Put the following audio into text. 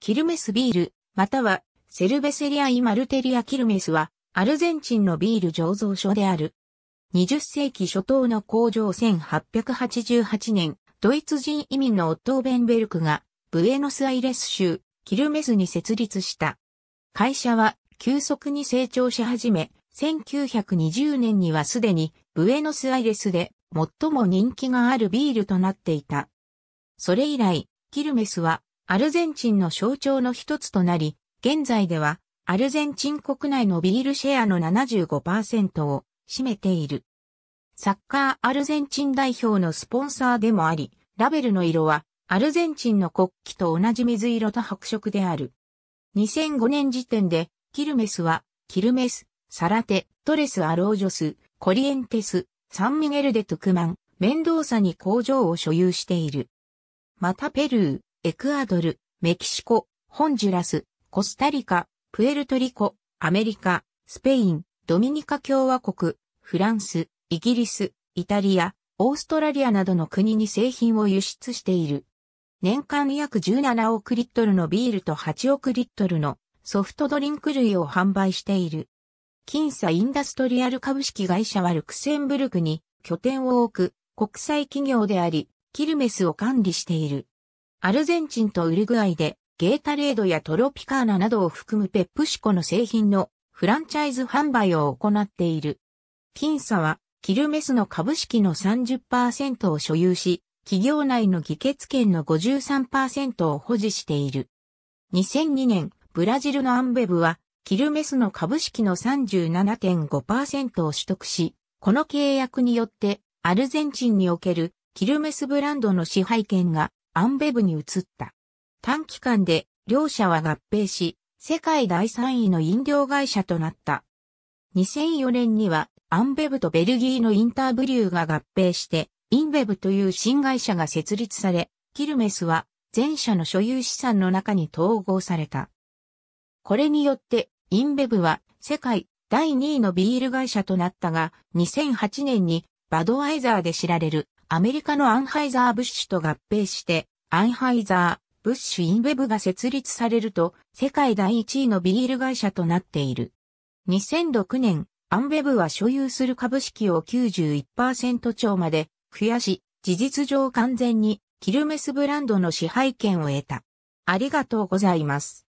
キルメスビール、またはセルベセリア・イ・マルテリア・キルメスは、アルゼンチンのビール醸造所である。20世紀初頭の工場1888年、ドイツ人移民のオットーベンベルクが、ブエノスアイレス州、キルメスに設立した。会社は、急速に成長し始め、1920年にはすでに、ブエノスアイレスで、最も人気があるビールとなっていた。それ以来、キルメスは、アルゼンチンの象徴の一つとなり、現在ではアルゼンチン国内のビールシェアの75%を占めている。サッカーアルゼンチン代表のスポンサーでもあり、ラベルの色はアルゼンチンの国旗と同じ水色と白色である。2005年時点で、キルメスは、キルメス、サラテ、トレス・アロージョス、コリエンテス、サンミゲルデ・トゥクマン、メンドーサに工場を所有している。またペルー、エクアドル、メキシコ、ホンジュラス、コスタリカ、プエルトリコ、アメリカ、スペイン、ドミニカ共和国、フランス、イギリス、イタリア、オーストラリアなどの国に製品を輸出している。年間約17億リットルのビールと8億リットルのソフトドリンク類を販売している。金査インダストリアル株式会社はルクセンブルクに拠点を置く国際企業であり、キルメスを管理している。アルゼンチンとウルグアイで、ゲータレードやトロピカーナなどを含むペップシコの製品のフランチャイズ販売を行っている。金査は、キルメスの株式の30%を所有し、企業内の議決権の53%を保持している。2002年、ブラジルのアンベブは、キルメスの株式の37.5%を取得し、この契約によって、アルゼンチンにおけるキルメスブランドの支配権がアンベブに移った。短期間で両社は合併し、世界第3位の飲料会社となった。2004年にはアンベブとベルギーのインターブリューが合併して、インベブという新会社が設立され、キルメスは前者の所有資産の中に統合された。これによって、インベブは世界第2位のビール会社となったが、2008年にバドワイザーで知られるアメリカのアンハイザー・ブッシュと合併して、アンハイザー、ブッシュインベブが設立されると、世界第1位のビール会社となっている。2006年、アンベブは所有する株式を91%超まで増やし、事実上完全にキルメスブランドの支配権を得た。ありがとうございます。